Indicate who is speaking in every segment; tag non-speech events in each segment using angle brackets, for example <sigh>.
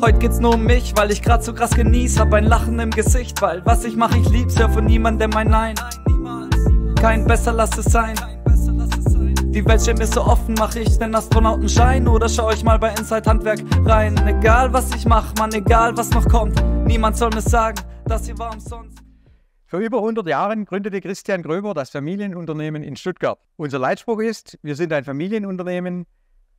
Speaker 1: Heute geht's nur um mich, weil ich grad so krass genieß, hab ein Lachen im Gesicht, weil was ich mach, ich lieb's, hör von niemandem ein Nein. Kein besser, lass es sein. Die Welt steht mir so offen, mach ich den Astronautenschein oder schau euch mal bei Inside Handwerk rein. Egal was ich mach, Mann, egal was noch kommt, niemand soll mir sagen, dass hier war umsonst.
Speaker 2: Vor über 100 Jahren gründete Christian Gröber das Familienunternehmen in Stuttgart. Unser Leitspruch ist, wir sind ein Familienunternehmen,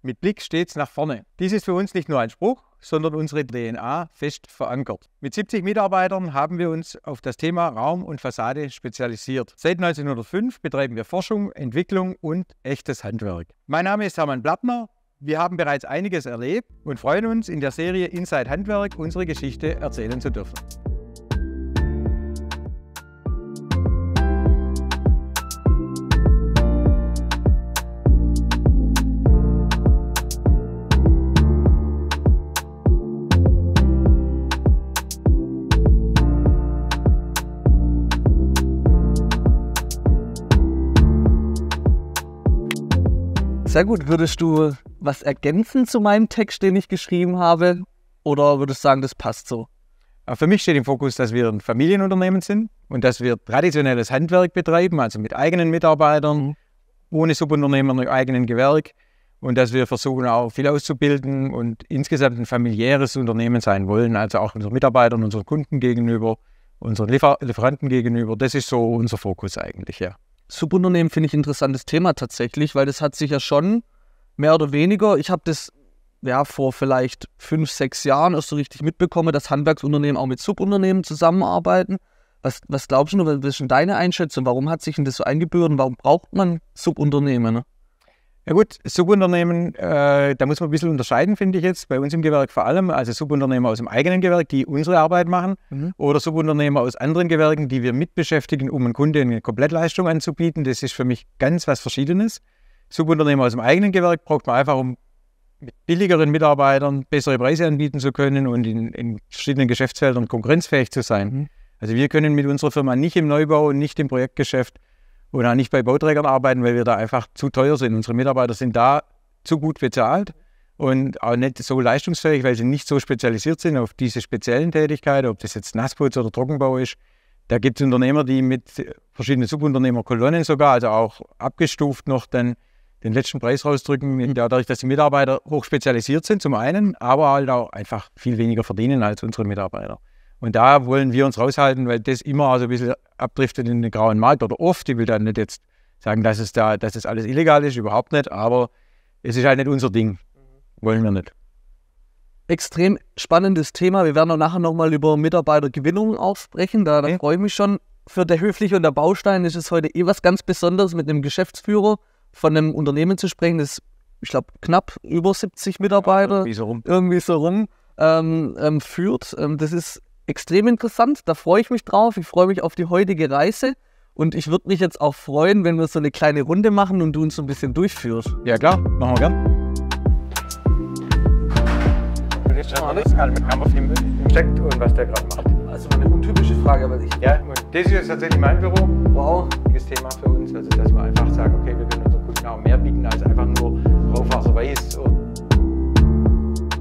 Speaker 2: mit Blick stets nach vorne. Dies ist für uns nicht nur ein Spruch, sondern unsere DNA fest verankert. Mit 70 Mitarbeitern haben wir uns auf das Thema Raum und Fassade spezialisiert. Seit 1905 betreiben wir Forschung, Entwicklung und echtes Handwerk. Mein Name ist Hermann Blattner. Wir haben bereits einiges erlebt und freuen uns, in der Serie Inside Handwerk unsere Geschichte erzählen
Speaker 1: zu dürfen. Sehr gut. Würdest du was ergänzen zu meinem Text, den ich geschrieben habe? Oder würdest du sagen, das passt so?
Speaker 2: Äh, für mich steht im Fokus, dass wir ein Familienunternehmen sind und dass wir traditionelles Handwerk betreiben, also mit eigenen Mitarbeitern, mhm. ohne Subunternehmer im eigenen Gewerk und dass wir versuchen auch viel auszubilden und insgesamt ein familiäres Unternehmen sein wollen, also auch unseren Mitarbeitern,
Speaker 1: unseren Kunden gegenüber, unseren Liefer Lieferanten gegenüber. Das ist so unser Fokus eigentlich, ja. Subunternehmen finde ich ein interessantes Thema tatsächlich, weil das hat sich ja schon mehr oder weniger, ich habe das ja vor vielleicht fünf, sechs Jahren erst so richtig mitbekommen, dass Handwerksunternehmen auch mit Subunternehmen zusammenarbeiten. Was, was glaubst du, was ist denn deine Einschätzung? Warum hat sich denn das so eingebürgert und warum braucht man Subunternehmen? Ne? Ja gut, Subunternehmen, äh,
Speaker 2: da muss man ein bisschen unterscheiden, finde ich jetzt. Bei uns im Gewerk vor allem, also Subunternehmer aus dem eigenen Gewerk, die unsere Arbeit machen, mhm. oder Subunternehmer aus anderen Gewerken, die wir mitbeschäftigen, um einem Kunden eine Komplettleistung anzubieten. Das ist für mich ganz was Verschiedenes. Subunternehmer aus dem eigenen Gewerk braucht man einfach, um mit billigeren Mitarbeitern bessere Preise anbieten zu können und in, in verschiedenen Geschäftsfeldern konkurrenzfähig zu sein. Mhm. Also wir können mit unserer Firma nicht im Neubau, und nicht im Projektgeschäft und auch nicht bei Bauträgern arbeiten, weil wir da einfach zu teuer sind. Unsere Mitarbeiter sind da zu gut bezahlt und auch nicht so leistungsfähig, weil sie nicht so spezialisiert sind auf diese speziellen Tätigkeiten, ob das jetzt Nassputz oder Trockenbau ist. Da gibt es Unternehmer, die mit verschiedenen Subunternehmerkolonnen sogar, also auch abgestuft noch den, den letzten Preis rausdrücken, mhm. dadurch, dass die Mitarbeiter hoch spezialisiert sind zum einen, aber halt auch einfach viel weniger verdienen als unsere Mitarbeiter. Und da wollen wir uns raushalten, weil das immer also ein bisschen abdriftet in den grauen Markt oder oft. Ich will da nicht jetzt sagen, dass es da, dass das alles illegal ist, überhaupt nicht, aber es ist halt nicht unser Ding. Mhm. Wollen wir nicht.
Speaker 1: Extrem spannendes Thema. Wir werden auch nachher nochmal über Mitarbeitergewinnung auch sprechen. Da, da okay. freue ich mich schon. Für der Höfliche und der Baustein ist es heute eh was ganz Besonderes, mit einem Geschäftsführer von einem Unternehmen zu sprechen, das, ich glaube, knapp über 70 Mitarbeiter ja, irgendwie so rum, irgendwie so rum ähm, ähm, führt. Ähm, das ist extrem interessant. Da freue ich mich drauf. Ich freue mich auf die heutige Reise. Und ich würde mich jetzt auch freuen, wenn wir so eine kleine Runde machen und du uns so ein bisschen durchführst. Ja, klar, machen wir gern.
Speaker 2: Du nimmst schon alles an mit Kampf im Checkt und was der gerade macht. Also eine untypische Frage, aber ich. Ja, und das ist jetzt tatsächlich mein Büro. Wow. Wichtiges Thema für uns, also dass wir einfach sagen, okay, wir können unseren Kunden auch mehr bieten als einfach nur Raufwasser weiß. Und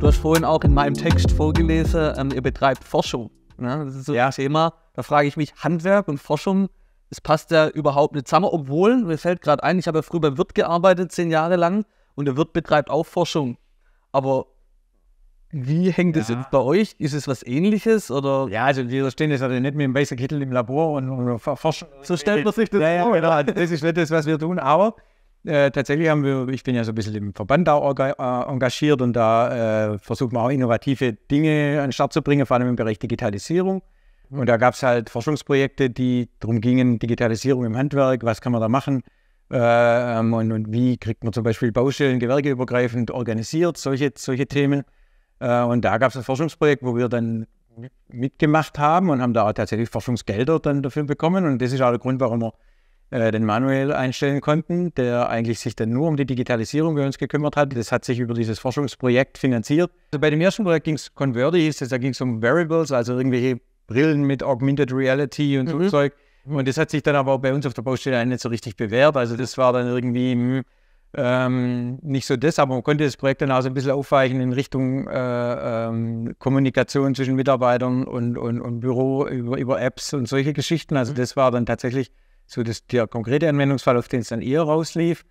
Speaker 1: Du hast vorhin auch in meinem Text vorgelesen, ähm, ihr betreibt Forschung. Ne? Das ist so ja. ein Thema. Da frage ich mich, Handwerk und Forschung, es passt ja überhaupt nicht zusammen, obwohl, mir fällt gerade ein, ich habe ja früher beim Wirt gearbeitet, zehn Jahre lang, und der Wirt betreibt auch Forschung. Aber wie hängt das ja. jetzt bei euch? Ist es was ähnliches?
Speaker 2: Oder? Ja, also wir stehen jetzt nicht mit dem weißen Kittel im Labor und, und forschen. So stellt man sich das vor. Ja, ja, genau. Das ist nicht das, was wir tun, aber äh, tatsächlich haben wir, ich bin ja so ein bisschen im Verband da äh, engagiert und da äh, versucht man auch innovative Dinge an den Start zu bringen, vor allem im Bereich Digitalisierung. Und da gab es halt Forschungsprojekte, die darum gingen, Digitalisierung im Handwerk, was kann man da machen äh, ähm, und, und, wie kriegt man zum Beispiel Baustellen gewerkeübergreifend organisiert, solche, solche Themen. Äh, und da gab es ein Forschungsprojekt, wo wir dann mitgemacht haben und haben da auch tatsächlich Forschungsgelder dann dafür bekommen. Und das ist auch der Grund, warum wir äh, den Manuel einstellen konnten, der eigentlich sich dann nur um die Digitalisierung bei uns gekümmert hat. Das hat sich über dieses Forschungsprojekt finanziert. Also bei dem ersten Projekt ging es Converti, da ging es um Variables, also irgendwelche Brillen mit Augmented Reality und mhm. so Zeug. Und das hat sich dann aber auch bei uns auf der Baustelle nicht so richtig bewährt. Also das war dann irgendwie hm, ähm, nicht so das, aber man konnte das Projekt dann auch so ein bisschen aufweichen in Richtung äh, ähm, Kommunikation zwischen Mitarbeitern und, und, und Büro über, über Apps und solche Geschichten. Also mhm. das war dann tatsächlich so das, der konkrete Anwendungsfall, auf den es dann eher rauslief.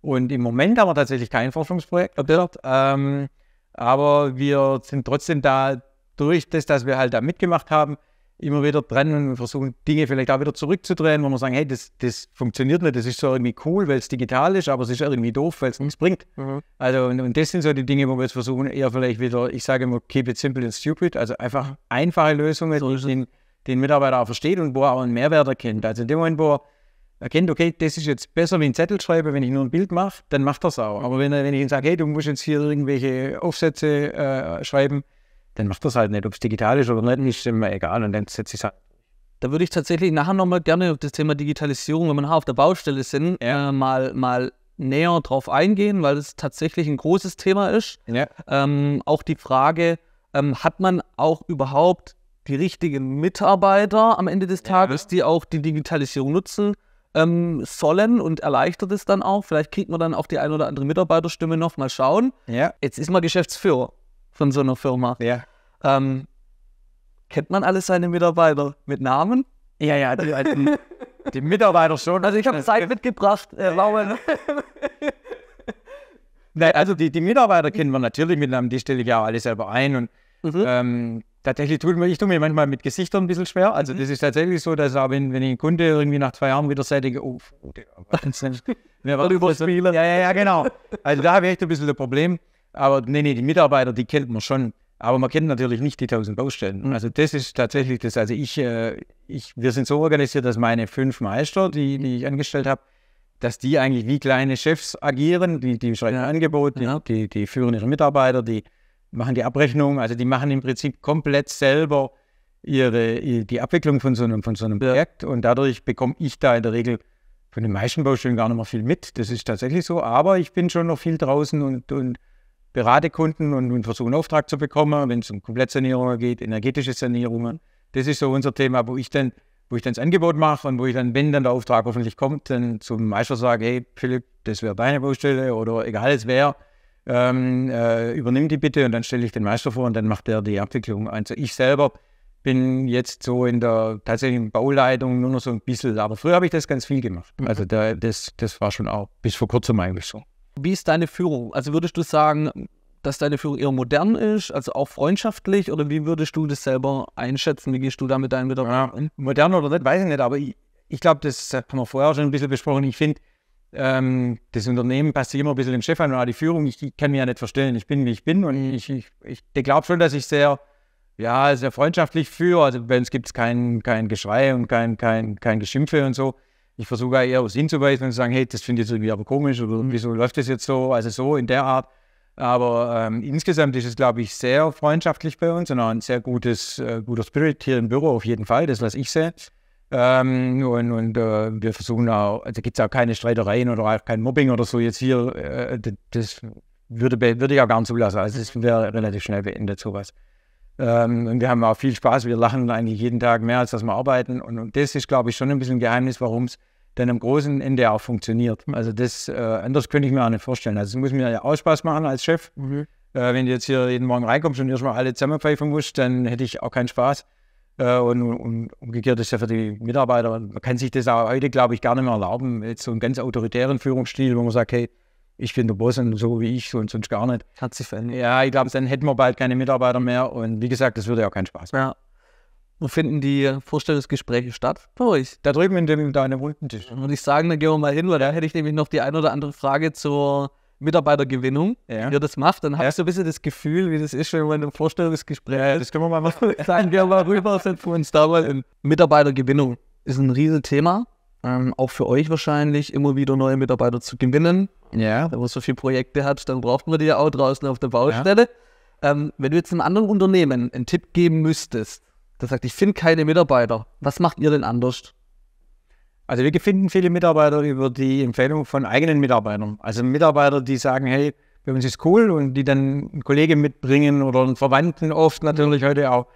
Speaker 2: Und im Moment haben wir tatsächlich kein Forschungsprojekt erbittert. Ähm, aber wir sind trotzdem da durch das, dass wir halt da mitgemacht haben, immer wieder dran und versuchen Dinge vielleicht auch wieder zurückzudrehen, wo wir sagen, hey, das, das funktioniert nicht, das ist so irgendwie cool, weil es digital ist, aber es ist irgendwie doof, weil es nichts bringt. Mhm. Also und, und, das sind so die Dinge, wo wir jetzt versuchen, eher vielleicht wieder, ich sage immer, keep it simple and stupid, also einfach einfache Lösungen, so die den Mitarbeiter auch versteht und wo er auch einen Mehrwert erkennt. Also in dem Moment, wo er erkennt, okay, das ist jetzt besser wie ein Zettel schreiben, wenn ich nur ein Bild mache, dann macht er es auch. Aber wenn, wenn ich ihm sage, hey, du musst jetzt hier irgendwelche Aufsätze äh, schreiben, dann macht das halt nicht. Ob es digital ist oder nicht, ist
Speaker 1: immer egal. Und dann setze ich es halt. Da würde ich tatsächlich nachher nochmal gerne auf das Thema Digitalisierung, wenn wir nachher auf der Baustelle sind, ja. äh, mal, mal näher drauf eingehen, weil es tatsächlich ein großes Thema ist. Ja. Ähm, auch die Frage, ähm, hat man auch überhaupt die richtigen Mitarbeiter am Ende des Tages, ja. die auch die Digitalisierung nutzen ähm, sollen und erleichtert es dann auch. Vielleicht kriegt man dann auch die ein oder andere Mitarbeiterstimme noch mal schauen. Ja. Jetzt ist man Geschäftsführer von so einer Firma. Ja. Ähm, kennt man alle seine Mitarbeiter mit Namen? Ja, ja, die, die, die Mitarbeiter schon. Also ich habe <laughs> Zeit mitgebracht, äh, Nein, also die, die Mitarbeiter
Speaker 2: kennen wir natürlich mit Namen, die stelle ich ja alle selber ein und mhm. ähm, tatsächlich tut mir, ich tue mir manchmal mit Gesichtern ein bisschen schwer. Also mhm. das ist tatsächlich so, dass wenn, wenn ich einen Kunde irgendwie nach zwei Jahren wieder sättige, oh, der war überspielen. Ja, ja, ja, genau. Also da habe ich echt ein bisschen ein Problem. Aber nee, nee, die Mitarbeiter, die kennt man schon. Aber man kennt natürlich nicht die tausend Baustellen. Mhm. Also das ist tatsächlich das. Also ich, äh, ich, wir sind so organisiert, dass meine fünf Meister, die, mhm. die ich angestellt habe, dass die eigentlich wie kleine Chefs agieren. Die, die schreiben ein Angebot, die, die, die führen ihre Mitarbeiter, die machen die Abrechnung, also die machen im Prinzip komplett selber ihre, die Abwicklung von so einem, von so einem Projekt und dadurch bekomme ich da in der Regel von den meisten Baustellen gar nicht mehr viel mit. Das ist tatsächlich so, aber ich bin schon noch viel draußen und, und berate Kunden und, und versuche einen Auftrag zu bekommen, wenn es um Komplettsanierungen geht, energetische Sanierungen. Das ist so unser Thema, wo ich dann, wo ich dann das Angebot mache und wo ich dann, wenn dann der Auftrag hoffentlich kommt, dann zum Meister sage, hey Philipp, das wäre deine Baustelle oder egal es wäre, ähm, äh, übernimm die bitte und dann stelle ich den Meister vor und dann macht der die Abwicklung. Also ich selber bin jetzt so in der tatsächlichen Bauleitung nur noch so ein bisschen, aber früher habe ich das ganz viel gemacht. Mhm. Also da, das, das war schon auch bis vor kurzem eigentlich so.
Speaker 1: Wie ist deine Führung? Also würdest du sagen, dass deine Führung eher modern ist, also auch freundschaftlich? Oder wie würdest du das selber einschätzen? Wie gehst du da mit deinen Mitarbeitern? Ja, modern oder nicht, weiß ich nicht, aber ich, ich glaube, das haben wir vorher schon ein bisschen
Speaker 2: besprochen. Ich finde, ähm, das Unternehmen passt sich immer ein bisschen dem Chef an und auch die Führung. Ich, ich, kann mich ja nicht verstellen. Ich bin, wie ich bin. Und ich, ich, ich glaube schon, dass ich sehr, ja, sehr freundschaftlich führe. Also bei uns gibt es kein, kein Geschrei und kein, kein, kein Geschimpfe und so. Ich versuche eher aufs hinzuweisen und zu sagen, hey, das finde ich jetzt irgendwie aber komisch oder mhm. wieso läuft das jetzt so? Also so in der Art. Aber ähm, insgesamt ist es, glaube ich, sehr freundschaftlich bei uns und auch ein sehr gutes, äh, guter Spirit hier im Büro auf jeden Fall, das, was ich sehe. Ähm, und, und äh, wir versuchen auch, da also gibt es auch keine Streitereien oder auch kein Mobbing oder so jetzt hier. Äh, das würde, würde ich auch gern zulassen. Also es wäre relativ schnell beendet, sowas. Ähm, und wir haben auch viel Spaß, wir lachen eigentlich jeden Tag mehr, als dass wir arbeiten. Und, und das ist, glaube ich, schon ein bisschen ein Geheimnis, warum es dann am großen Ende auch funktioniert. Also das, äh, anders könnte ich mir auch nicht vorstellen. Also es muss mir ja auch Spaß machen als Chef. Mhm. Äh, wenn du jetzt hier jeden Morgen reinkommst und erstmal alle zusammenpfeifen musst, dann hätte ich auch keinen Spaß. Äh, und, und, umgekehrt ist ja für die Mitarbeiter, man kann sich das auch heute, glaube ich, gar nicht mehr erlauben, jetzt so einen ganz autoritären Führungsstil, wo man sagt, hey, ich bin der Boss und so wie ich und sonst gar nicht. Hat sich verändert. Ja, ich glaube, dann hätten wir bald keine Mitarbeiter mehr und wie gesagt, das würde ja auch keinen Spaß machen. Ja.
Speaker 1: Wo finden die Vorstellungsgespräche statt bei euch? Da drüben in, deinem Rundentisch. Tisch. Würde ich sagen, dann gehen wir mal hin, weil da hätte ich nämlich noch die ein oder andere Frage zur Mitarbeitergewinnung, ja. ihr das macht, dann habe ja. ich so ein bisschen das Gefühl, wie das ist, wenn man im Vorstellungsgespräch ja, Das können wir mal machen. <laughs> Sagen wir mal rüber, sind <laughs> wir uns da mal in. Mitarbeitergewinnung ist ein Riesenthema. Ähm, auch für euch wahrscheinlich, immer wieder neue Mitarbeiter zu gewinnen. Ja. Wenn man so viele Projekte hat, dann braucht man die ja auch draußen auf der Baustelle. Ja. Ähm, wenn du jetzt einem anderen Unternehmen einen Tipp geben müsstest, der sagt, ich finde keine Mitarbeiter, was macht ihr denn anders? Also wir finden viele Mitarbeiter
Speaker 2: über die Empfehlung von eigenen Mitarbeitern. Also Mitarbeiter, die sagen, hey, bei uns ist cool und die dann einen Kollegen mitbringen oder einen Verwandten oft natürlich heute auch.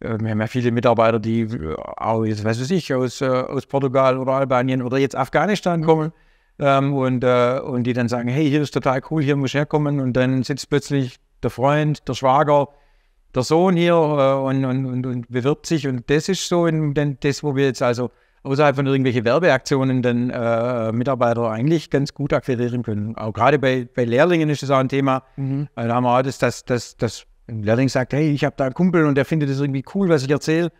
Speaker 2: Äh, wir haben ja viele Mitarbeiter, die äh, auch, jetzt weiß ich, aus, äh, aus Portugal oder Albanien oder jetzt Afghanistan mhm. kommen ähm, und, äh, und die dann sagen, hey, hier ist total cool, hier muss ich herkommen und dann sitzt plötzlich der Freund, der Schwager, der Sohn hier äh, und, und, und, und bewirbt sich und das ist so in, das, wo wir jetzt also außerhalb von irgendwelchen Werbeaktionen dann äh, Mitarbeiter eigentlich ganz gut akquirieren können. Auch gerade bei, bei Lehrlingen ist das auch ein Thema. Mhm. Äh, da haben wir auch das, dass dass, dass ein Lehrling sagt, hey, ich habe da einen Kumpel und der findet das irgendwie cool, was ich erzähle.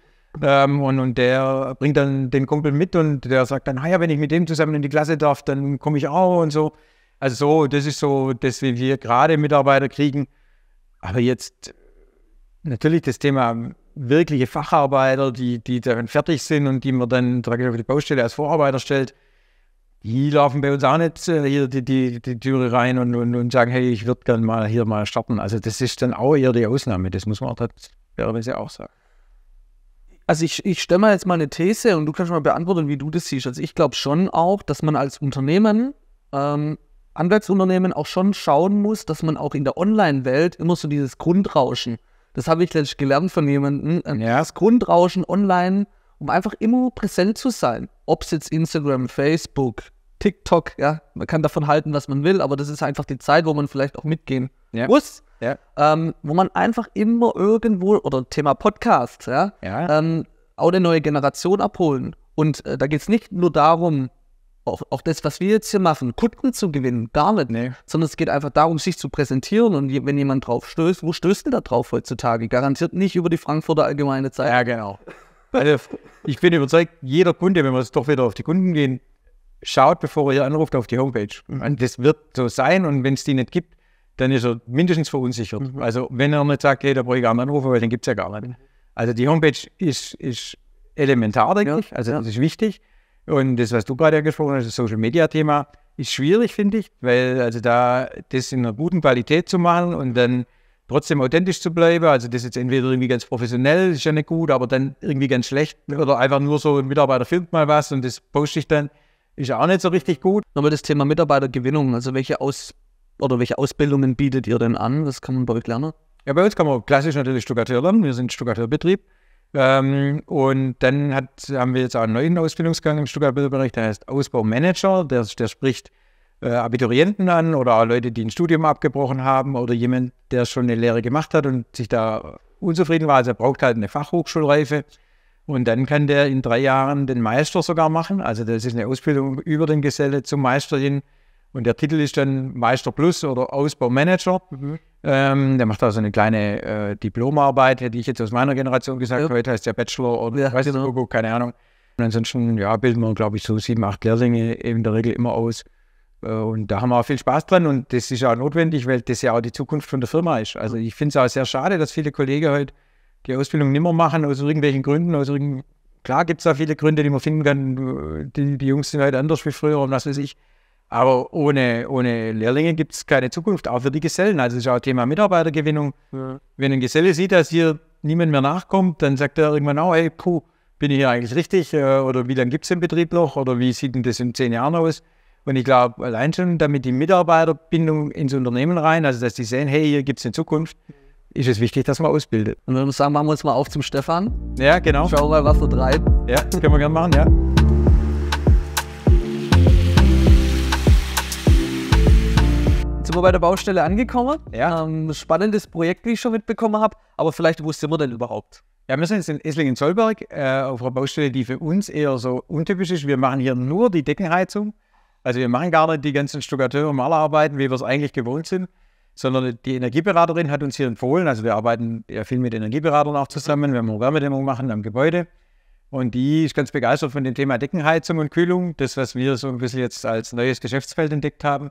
Speaker 2: Ähm, und, und der bringt dann den Kumpel mit und der sagt dann, ja, wenn ich mit dem zusammen in die Klasse darf, dann komme ich auch und so. Also so, das ist so, dass wir gerade Mitarbeiter kriegen. Aber jetzt natürlich das Thema wirkliche Facharbeiter, die, die darin fertig sind und die man dann direkt auf die Baustelle als Vorarbeiter stellt, die laufen bei uns auch nicht äh, hier die, die, die Türe rein und, und, und sagen, hey, ich würde gerne mal hier mal
Speaker 1: starten. Also das ist dann auch eher die Ausnahme, das muss man auch fairerweise auch sagen. Also ich, ich stelle mal jetzt mal eine These und du kannst mal beantworten, wie du das siehst. Also ich glaube schon auch, dass man als Unternehmen, ähm, Anwaltsunternehmen auch schon schauen muss, dass man auch in der Online-Welt immer so dieses Grundrauschen, das habe ich letztlich gelernt von jemandem. Ähm, ja. Das Grundrauschen online, um einfach immer präsent zu sein. Ob es jetzt Instagram, Facebook, TikTok, ja, man kann davon halten, was man will, aber das ist einfach die Zeit, wo man vielleicht auch mitgehen ja. muss. Ja. Ähm, wo man einfach immer irgendwo, oder Thema Podcast, ja, ja. Ähm, auch eine neue Generation abholen. Und äh, da geht es nicht nur darum, auch, auch das, was wir jetzt hier machen, Kunden zu gewinnen, gar nicht. Nee. Sondern es geht einfach darum, sich zu präsentieren und wenn jemand drauf stößt, wo stößt denn da drauf heutzutage? Garantiert nicht über die Frankfurter Allgemeine Zeitung. Ja, genau. Also, ich bin überzeugt, jeder Kunde, wenn wir es doch wieder auf die Kunden gehen, schaut,
Speaker 2: bevor er anruft, auf die Homepage. Mhm. Und das wird so sein und wenn es die nicht gibt, dann ist er mindestens verunsichert. Mhm. Also wenn er nicht sagt, hey, da brauche ich gar nicht anrufen, weil den gibt es ja gar nicht. Mhm. Also die Homepage ist, ist elementar, denke ja, ich. Also ja. das ist wichtig. Und das, was du gerade angesprochen hast, das Social Media Thema, ist schwierig, finde ich, weil also da das in einer guten Qualität zu machen und dann trotzdem authentisch zu bleiben, also das jetzt entweder irgendwie ganz professionell, ist ja nicht gut, aber dann
Speaker 1: irgendwie ganz schlecht oder einfach nur so, ein Mitarbeiter filmt mal was und das poste ich dann, ist ja auch nicht so richtig gut. Nochmal das Thema Mitarbeitergewinnung, also welche Aus oder welche Ausbildungen bietet ihr denn an? Was kann man bei euch lernen? Ja, bei uns kann man klassisch natürlich Stuckateur lernen, wir sind Stuckateurbetrieb. Ähm,
Speaker 2: und dann hat, haben wir jetzt auch einen neuen Ausbildungsgang im Stuttgart Bildungsbereich, der heißt Ausbaumanager. Der, der spricht äh, Abiturienten an oder auch Leute, die ein Studium abgebrochen haben oder jemand, der schon eine Lehre gemacht hat und sich da unzufrieden war. Also er braucht halt eine Fachhochschulreife. Und dann kann der in drei Jahren den Meister sogar machen. Also das ist eine Ausbildung über den Geselle zum Meister hin. Und der Titel ist dann Meister Plus oder Ausbaumanager. Mhm. Ähm, der macht da so eine kleine äh, Diplomarbeit, hätte ich jetzt aus meiner Generation gesagt. Ja. Heute heißt der Bachelor oder ja, weiß genau. Logo, keine Ahnung. Und ansonsten ja, bilden wir, glaube ich, so sieben, acht Lehrlinge in der Regel immer aus. Äh, und da haben wir auch viel Spaß dran und das ist auch notwendig, weil das ja auch die Zukunft von der Firma ist. Also ich finde es auch sehr schade, dass viele Kollegen heute die Ausbildung nicht mehr machen, aus irgendwelchen Gründen. Aus irgend... Klar gibt es da viele Gründe, die man finden kann. Äh, die, die Jungs sind heute halt anders wie früher und was weiß ich. Aber ohne, ohne Lehrlinge gibt es keine Zukunft, auch für die Gesellen. Also das ist auch Thema Mitarbeitergewinnung. Ja. Wenn ein Geselle sieht, dass hier niemand mehr nachkommt, dann sagt er irgendwann auch, hey, puh, bin ich hier eigentlich richtig? Äh, oder wie lange gibt es den Betrieb noch? Oder wie sieht denn das in zehn Jahren aus? Und ich glaube, allein schon damit die Mitarbeiterbindung ins Unternehmen rein, also dass die sehen, hey, hier
Speaker 1: gibt es eine Zukunft, ist es wichtig, dass man ausbildet. Und dann sagen, machen wir uns mal auf zum Stefan. Ja, genau. Schauen wir mal, was er treibt. Ja, können wir gerne machen, ja. sind wir bei der Baustelle angekommen. Ja. Ähm, spannendes Projekt, wie ich schon mitbekommen habe. Aber vielleicht, wo sind wir denn überhaupt? Ja, wir sind jetzt in Esslingen-Zollberg
Speaker 2: äh, auf einer Baustelle, die für uns eher so untypisch ist. Wir machen hier nur die Deckenheizung. Also wir machen gar nicht die ganzen Stuckateure und Malerarbeiten, wie wir es eigentlich gewohnt sind, sondern die Energieberaterin hat uns hier empfohlen. Also wir arbeiten ja viel mit Energieberatern auch zusammen, wenn wir Wärmedämmung machen am Gebäude. Und die ist ganz begeistert von dem Thema Deckenheizung und Kühlung, das, was wir so ein bisschen jetzt als neues Geschäftsfeld entdeckt haben.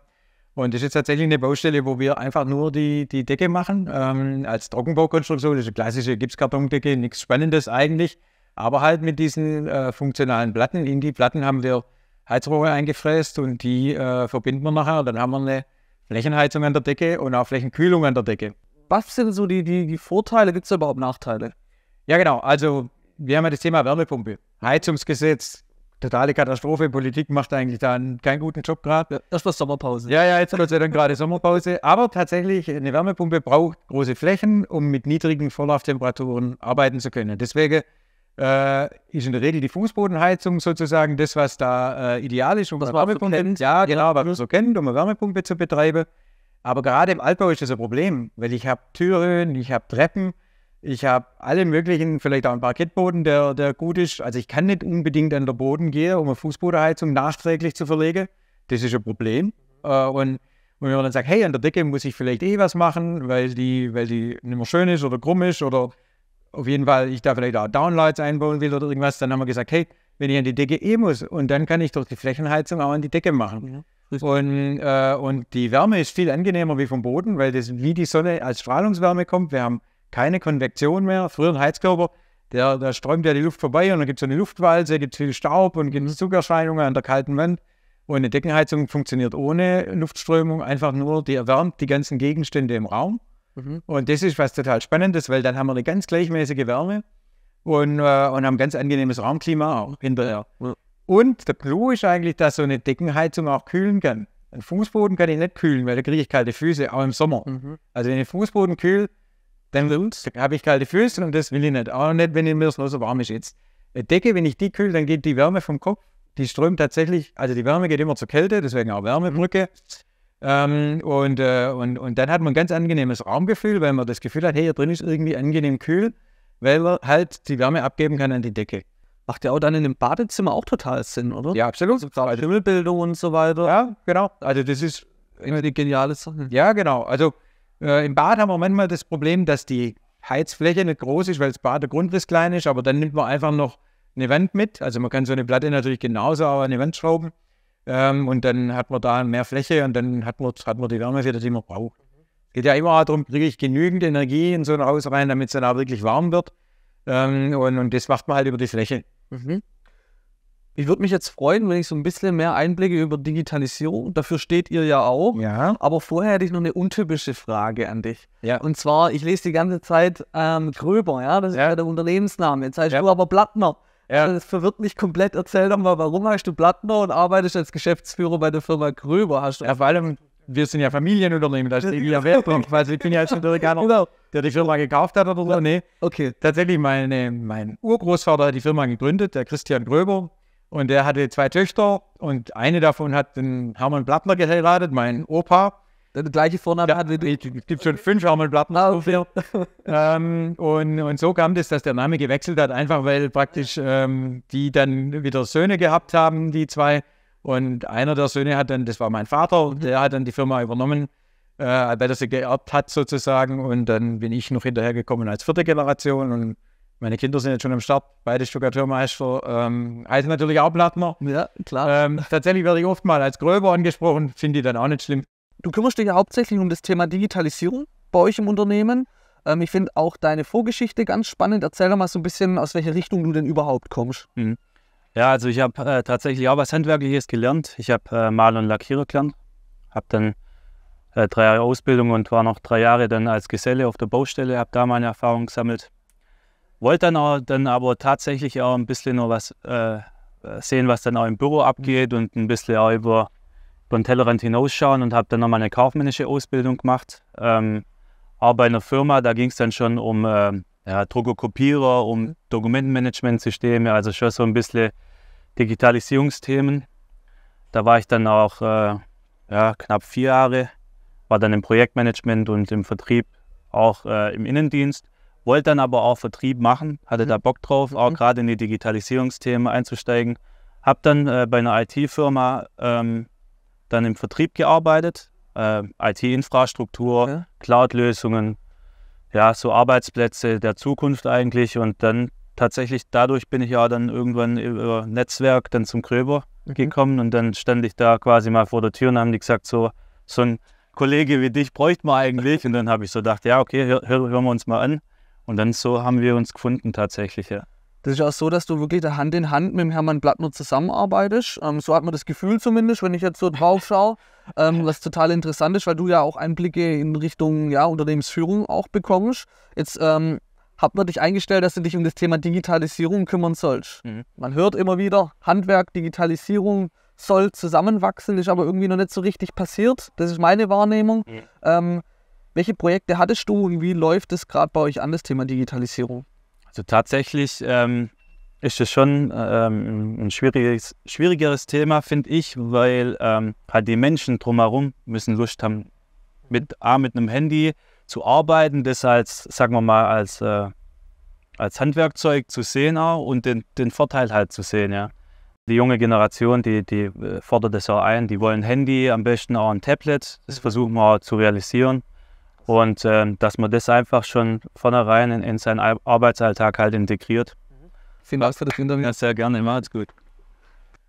Speaker 2: Und das ist tatsächlich eine Baustelle, wo wir einfach nur die, die Decke machen, ähm, als Trockenbaukonstruktion. Das ist eine klassische Gipskartondecke, nichts Spannendes eigentlich. Aber halt mit diesen äh, funktionalen Platten. In die Platten haben wir Heizrohre eingefräst und die äh, verbinden wir nachher. Dann haben wir eine Flächenheizung an der Decke und auch Flächenkühlung an der Decke. Was sind so die, die, die Vorteile? Gibt es überhaupt Nachteile? Ja, genau. Also, wir haben ja das Thema Wärmepumpe, Heizungsgesetz, totale Katastrophe. Politik macht eigentlich da
Speaker 1: keinen guten Job gerade. Ja, erst mal Sommerpause.
Speaker 2: Ja, ja, jetzt Gott sei Dank gerade Sommerpause. Aber tatsächlich, eine Wärmepumpe braucht große Flächen, um mit niedrigen Vorlauftemperaturen arbeiten zu können. Deswegen äh, ist in der Regel die Fußbodenheizung sozusagen das, was da äh, ideal ist, um das eine Wärmepumpe, so kennt. ja, genau, ja. was man mhm. so kennt, um eine Wärmepumpe zu betreiben. Aber gerade im Altbau ist das ein Problem, weil ich habe Türen, ich habe Treppen ich habe alle möglichen, vielleicht auch einen Parkettboden, der, der gut ist. Also ich kann nicht unbedingt an den Boden gehen, um eine Fußbodenheizung nachträglich zu verlegen. Das ist ein Problem. Äh, und, wenn man dann sagt, hey, an der Decke muss ich vielleicht eh was machen, weil die, weil die nicht mehr schön ist oder krumm ist oder auf jeden Fall ich da vielleicht auch Downlights einbauen will oder irgendwas, dann haben wir gesagt, hey, wenn ich an die Decke eh muss und dann kann ich durch die Flächenheizung auch an die Decke machen. Ja, und, äh, und die Wärme ist viel angenehmer wie vom Boden, weil das wie die Sonne als Strahlungswärme kommt. Wir haben keine Konvektion mehr. Früher ein Heizkörper, der, der strömt ja die Luft vorbei und dann gibt es eine Luftwalze, gibt es viel Staub und gibt es mhm. Zugerscheinungen an der kalten Wand. Und eine Deckenheizung funktioniert ohne Luftströmung, einfach nur, die erwärmt die ganzen Gegenstände im Raum. Mhm. Und das ist was total Spannendes, weil dann haben wir eine ganz gleichmäßige Wärme und, äh, und haben ein ganz angenehmes Raumklima auch hinterher. Mhm. Und der Clou ist eigentlich, dass so eine Deckenheizung auch kühlen kann. Ein Fußboden kann ich nicht kühlen, weil da kriege ich kalte Füße, auch im Sommer. Mhm. Also wenn ich den Fußboden kühle, dann habe ich kalte Füße und das will ich nicht. Auch nicht, wenn mir das nur so warm ist jetzt. Eine Decke, wenn ich die kühle, dann geht die Wärme vom Kopf, die strömt tatsächlich, also die Wärme geht immer zur Kälte, deswegen auch Wärmebrücke. Ähm, und, äh, und, und dann hat man ein ganz angenehmes Raumgefühl, weil man das Gefühl hat, hey, hier drin ist irgendwie angenehm kühl, weil man halt die Wärme abgeben kann
Speaker 1: an die Decke. Macht ja auch dann in einem Badezimmer auch total Sinn, oder? Ja, absolut. Also gerade Schimmelbildung und so weiter. Ja, genau. Also das ist immer die geniale Sache. Ja, genau. Also äh, Im
Speaker 2: Bad haben wir manchmal das Problem, dass die Heizfläche nicht groß ist, weil das Bad der Grundriss klein ist, aber dann nimmt man einfach noch eine Wand mit. Also man kann so eine Platte natürlich genauso an eine Wand schrauben. Ähm, und dann hat man da mehr Fläche und dann hat man, hat man die Wärme wieder, die man braucht. Es geht ja immer darum, kriege ich genügend Energie in so ein Haus rein, damit es dann auch wirklich warm wird. Ähm, und, und das macht
Speaker 1: man halt über die Fläche. Mhm ich würde mich jetzt freuen, wenn ich so ein bisschen mehr Einblicke über Digitalisierung, dafür steht ihr ja auch. Ja. Aber vorher hätte ich noch eine untypische Frage an dich. Ja. Und zwar, ich lese die ganze Zeit ähm, Gröber, ja, das ist ja, ja der Unternehmensname. Jetzt heißt ja. du aber Blattner. Ja. Das verwirrt mich komplett. Erzähl doch mal, warum heißt du Blattner und arbeitest als Geschäftsführer bei der Firma Gröber? Hast du ja, vor allem, wir sind ja Familienunternehmen, da steht ja Wert Also ich bin ja
Speaker 2: jetzt <laughs> natürlich keiner, genau. der die Firma gekauft hat oder so. Nee. Okay. Tatsächlich, meine, mein Urgroßvater hat die Firma gegründet, der Christian Gröber und er hatte zwei Töchter und eine davon hat den Hermann Blattner geheiratet, mein Opa. Der gleiche Vorname ja, hat wie du. Es gibt schon fünf Hermann Blattner. Ah, okay. <laughs> ähm, und, und so kam das, dass der Name gewechselt hat, einfach weil praktisch ähm, die dann wieder Söhne gehabt haben, die zwei. Und einer der Söhne hat dann, das war mein Vater, mhm. der hat dann die Firma übernommen, äh, weil er sie geerbt hat sozusagen. Und dann bin ich noch hinterhergekommen als vierte Generation und meine Kinder sind jetzt schon am Start, beide Stuckateurmeister. Ähm, heißen natürlich auch Plattner. Ja, klar. Ähm, tatsächlich werde ich oft mal
Speaker 1: als Gröber angesprochen, finde ich dann auch nicht schlimm. Du kümmerst dich ja hauptsächlich um das Thema Digitalisierung bei euch im Unternehmen. Ähm, ich finde auch deine Vorgeschichte ganz spannend. Erzähl doch mal so ein bisschen, aus welcher Richtung du denn überhaupt kommst. Mhm.
Speaker 3: Ja, also ich habe äh, tatsächlich auch was Handwerkliches gelernt. Ich habe äh, Mal- und Lackierer gelernt, habe dann äh, drei Jahre Ausbildung und war noch drei Jahre dann als Geselle auf der Baustelle, habe da meine Erfahrungen gesammelt wollte dann, auch, dann aber tatsächlich auch ein bisschen noch was äh, sehen, was dann auch im Büro abgeht mhm. und ein bisschen auch über, über den Tellerrand hinausschauen und habe dann nochmal eine kaufmännische Ausbildung gemacht. Ähm, auch bei einer Firma, da ging es dann schon um äh, ja, Druckokopierer, um mhm. Dokumentenmanagementsysteme, also schon so ein bisschen Digitalisierungsthemen. Da war ich dann auch äh, ja, knapp vier Jahre, war dann im Projektmanagement und im Vertrieb auch äh, im Innendienst wollte dann aber auch Vertrieb machen, hatte mhm. da Bock drauf, auch mhm. gerade in die Digitalisierungsthemen einzusteigen. Hab dann äh, bei einer IT-Firma ähm, dann im Vertrieb gearbeitet, äh, IT-Infrastruktur, ja. Cloud-Lösungen, ja, so Arbeitsplätze der Zukunft eigentlich. Und dann tatsächlich dadurch bin ich ja dann irgendwann über Netzwerk dann zum Gröber mhm. gekommen und dann stand ich da quasi mal vor der Tür und haben die gesagt, so, so ein Kollege wie dich bräuchte man eigentlich. Und dann habe ich so gedacht, ja, okay, hör, hören wir uns mal an. Und dann so haben wir uns gefunden tatsächlich, ja. Das ist
Speaker 1: auch so, dass du wirklich da Hand in Hand mit dem Hermann Blattner zusammenarbeitest. Ähm, so hat man das Gefühl zumindest, wenn ich jetzt so drauf schaue. Ähm, was total interessant ist, weil du ja auch Einblicke in Richtung ja, Unternehmensführung auch bekommst. Jetzt ähm, hat man dich eingestellt, dass du dich um das Thema Digitalisierung kümmern sollst. Mhm. Man hört immer wieder, Handwerk, Digitalisierung soll zusammenwachsen, ist aber irgendwie noch nicht so richtig passiert. Das ist meine Wahrnehmung. Mhm. Ähm, welche Projekte hattest du und wie läuft es gerade bei euch an, das Thema Digitalisierung?
Speaker 3: Also tatsächlich ähm, ist es schon ähm, ein schwieriges, schwierigeres Thema, finde ich, weil ähm, halt die Menschen drumherum müssen Lust haben, mit, mhm. A, mit einem Handy zu arbeiten, das als, sagen wir mal, als, äh, als Handwerkzeug zu sehen auch und den, den Vorteil halt zu sehen, ja. Die junge Generation, die, die äh, fordert das auch ein, die wollen Handy, am besten auch ein Tablet, das mhm. versuchen wir auch zu realisieren und äh, dass man das einfach schon vornherein in, in seinen Arbeitsalltag halt integriert. Vielen Dank für das Interview. Ja, sehr gerne, macht's gut.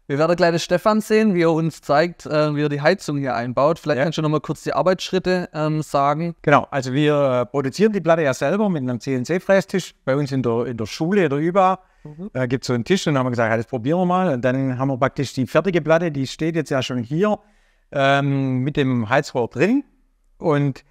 Speaker 1: Wir werden gleich den Stefan sehen, wie er uns zeigt, äh, wie er die Heizung hier einbaut. Vielleicht ja. kannst du noch mal kurz die Arbeitsschritte ähm, sagen. Genau, also wir äh, produzieren die Platte ja selber mit einem CNC-Frästisch. Bei uns in der, in der Schule oder über
Speaker 2: mhm. äh, gibt es so einen Tisch und dann haben wir gesagt, ja, das probieren wir mal. Und dann haben wir praktisch die fertige Platte, die steht jetzt ja schon hier ähm, mit dem Heizrohr drin. Und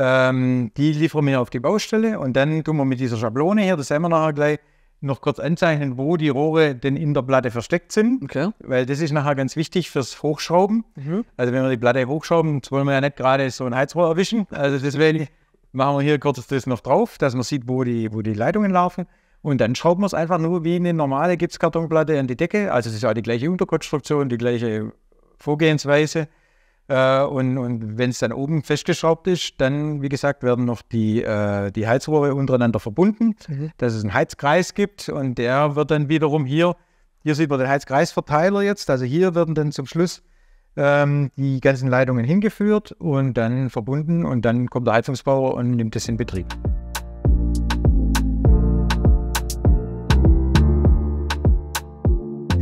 Speaker 2: ähm, die liefern wir auf die Baustelle und dann tun wir mit dieser Schablone hier, das sehen wir nachher gleich, noch kurz anzeichnen, wo die Rohre denn in der Platte versteckt sind. Okay. Weil das ist nachher ganz wichtig fürs Hochschrauben. Mhm. Also wenn wir die Platte hochschrauben, wollen wir ja nicht gerade so ein Heizrohr erwischen. Also deswegen machen wir hier kurz das noch drauf, dass man sieht, wo die, wo die Leitungen laufen. Und dann schrauben wir es einfach nur wie eine normale Gipskartonplatte an die Decke. Also es ist ja die gleiche Unterkonstruktion, die gleiche Vorgehensweise. Äh, und und wenn es dann oben festgeschraubt ist, dann, wie gesagt, werden noch die, äh, die Heizrohre untereinander verbunden, mhm. dass es einen Heizkreis gibt und der wird dann wiederum hier, hier sieht man den Heizkreisverteiler jetzt, also hier werden dann zum Schluss ähm, die ganzen Leitungen hingeführt und dann verbunden und dann kommt der Heizungsbauer und
Speaker 1: nimmt es in Betrieb.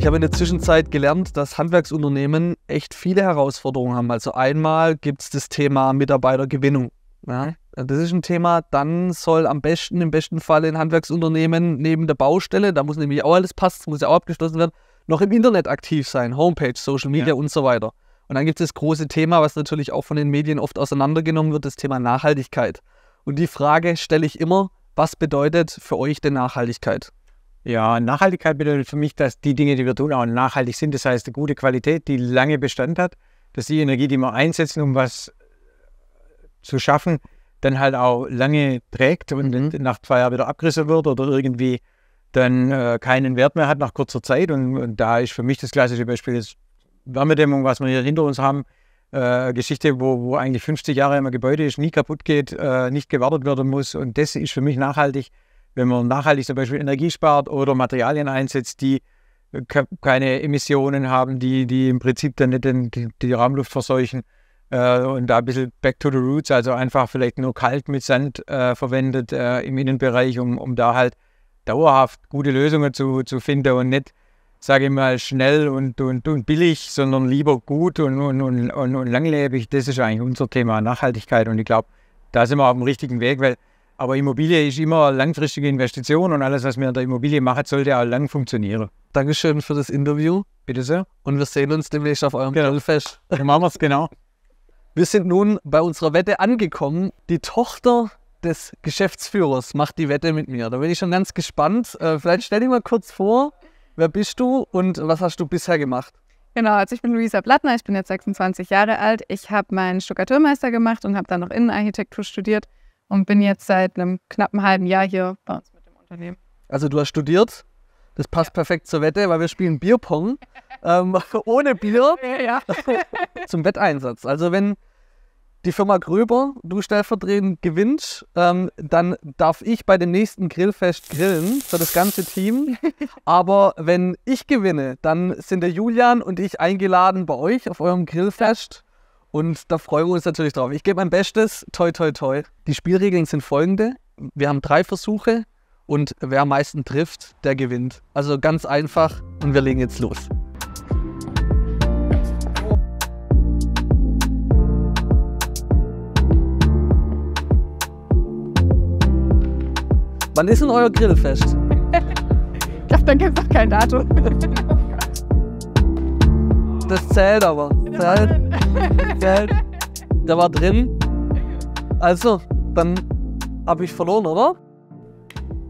Speaker 1: Ich habe in der Zwischenzeit gelernt, dass Handwerksunternehmen echt viele Herausforderungen haben. Also einmal gibt es das Thema Mitarbeitergewinnung. Ja, das ist ein Thema, dann soll am besten, im besten Fall in Handwerksunternehmen neben der Baustelle, da muss nämlich auch alles passen, muss ja auch abgeschlossen werden, noch im Internet aktiv sein, Homepage, Social Media ja. und so weiter. Und dann gibt es das große Thema, was natürlich auch von den Medien oft auseinandergenommen wird, das Thema Nachhaltigkeit. Und die Frage stelle ich immer, was bedeutet für euch denn Nachhaltigkeit? Ja,
Speaker 2: Nachhaltigkeit bedeutet für mich, dass die Dinge, die wir tun, auch nachhaltig sind. Das heißt, eine gute Qualität, die lange Bestand hat, dass die Energie, die wir einsetzen, um was äh, zu schaffen, dann halt auch lange trägt und mhm. nach zwei Jahren wieder abgerissen wird oder irgendwie dann äh, keinen Wert mehr hat nach kurzer Zeit. Und, und, da ist für mich das klassische Beispiel das Wärmedämmung, was wir hier hinter uns haben. Äh, Geschichte, wo, wo eigentlich 50 Jahre immer Gebäude ist, nie kaputt geht, äh, nicht gewartet werden muss. Und das ist für mich nachhaltig wenn man nachhaltig zum Beispiel Energie spart oder Materialien einsetzt, die keine Emissionen haben, die, die im Prinzip dann nicht den, die, die Raumluft verseuchen. Äh, und da ein bisschen back to the roots, also einfach vielleicht nur kalt mit Sand äh, verwendet äh, im Innenbereich, um, um da halt dauerhaft gute Lösungen zu, zu finden und nicht, sage ich mal, schnell und, und, und billig, sondern lieber gut und, und, und, und, langlebig. Das ist eigentlich unser Thema Nachhaltigkeit und ich glaube, da sind wir auf dem richtigen Weg, weil aber Immobilie ist immer langfristige Investition und alles, was wir in der Immobilie machen, sollte auch
Speaker 1: lang funktionieren. Dankeschön für das Interview. Bitte sehr. Und wir sehen uns demnächst auf eurem genau. Dann machen wir es, genau. Wir sind nun bei unserer Wette angekommen. Die Tochter des Geschäftsführers macht die Wette mit mir. Da bin ich schon ganz gespannt. Äh, vielleicht stell dich mal kurz vor, wer bist du und was hast du bisher gemacht? Genau, also ich bin Luisa Blattner, ich bin jetzt 26 Jahre alt. Ich habe meinen Stuckaturmeister gemacht und habe dann noch Innenarchitektur studiert und bin jetzt seit einem knappen halben Jahr hier bei uns mit dem Unternehmen. Also du hast studiert, das passt ja. perfekt zur Wette, weil wir spielen Bierpong <laughs> ähm, <laughs> ohne Bier ja. <laughs> zum Wetteinsatz. Also wenn die Firma Gröber, du stellvertretend, gewinnt, ähm, dann darf ich bei dem nächsten Grillfest grillen für das ganze Team. Aber wenn ich gewinne, dann sind der Julian und ich eingeladen bei euch auf eurem Grillfest. Und da freuen wir uns natürlich drauf. Ich gebe mein Bestes. Toi, toi, toi. Die Spielregeln sind folgende. Wir haben drei Versuche und wer am meisten trifft, der gewinnt. Also ganz einfach und wir legen jetzt los. Wann ist denn euer Grillfest? ich glaube, dann gibt es kein Datum. das zählt aber. Das Geld, der war drin. Also, dann habe ich verloren, oder?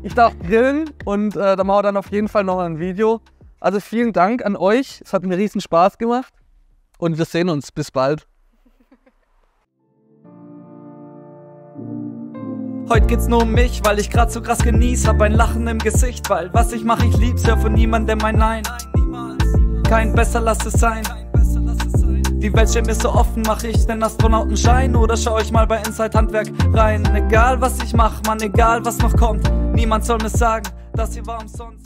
Speaker 1: Ich darf grillen und äh, dann machen wir dann auf jeden Fall noch ein Video. Also vielen Dank an euch. Es hat mir riesen Spaß gemacht. Und wir sehen uns. Bis bald. Heute geht's nur um mich, weil ich gerade so krass genieße. hab ein Lachen im Gesicht, weil was ich mache, ich lieb's, hör von niemandem ein Nein. Kein besser, lass es sein. Die Welt steht mir so offen, mach ich den Astronautenschein oder schau ich mal bei Inside Handwerk rein. Egal was ich mach, man, egal was noch kommt, niemand soll mir sagen, dass ihr war umsonst.